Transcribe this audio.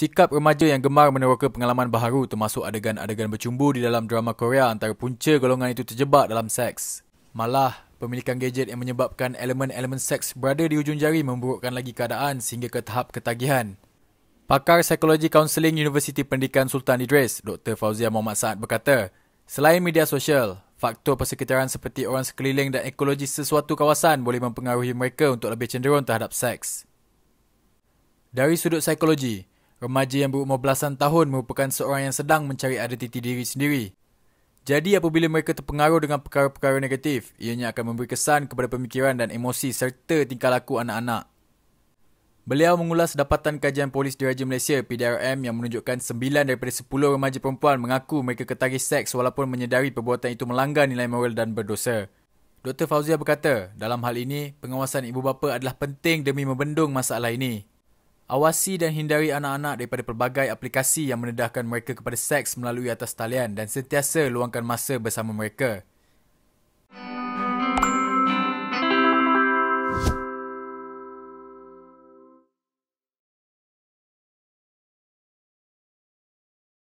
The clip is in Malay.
Sikap remaja yang gemar meneroka pengalaman baharu termasuk adegan-adegan bercumbu di dalam drama Korea antara punca golongan itu terjebak dalam seks. Malah, pemilikan gadget yang menyebabkan elemen-elemen seks berada di ujung jari memburukkan lagi keadaan sehingga ke tahap ketagihan. Pakar Psikologi Counseling Universiti Pendidikan Sultan Idris, Dr. Fauzia Muhammad Saad berkata, selain media sosial, faktor persekitaran seperti orang sekeliling dan ekologi sesuatu kawasan boleh mempengaruhi mereka untuk lebih cenderung terhadap seks. Dari sudut psikologi, remaja yang berumur belasan tahun merupakan seorang yang sedang mencari identiti diri sendiri. Jadi apabila mereka terpengaruh dengan perkara-perkara negatif, ianya akan memberi kesan kepada pemikiran dan emosi serta tingkah laku anak-anak. Beliau mengulas dapatan kajian polis diraja Malaysia PDRM yang menunjukkan 9 daripada 10 remaja perempuan mengaku mereka ketagih seks walaupun menyedari perbuatan itu melanggar nilai moral dan berdosa. Dr. Fauzia berkata, dalam hal ini, pengawasan ibu bapa adalah penting demi membendung masalah ini. Awasi dan hindari anak-anak daripada pelbagai aplikasi yang mendedahkan mereka kepada seks melalui atas talian dan sentiasa luangkan masa bersama mereka.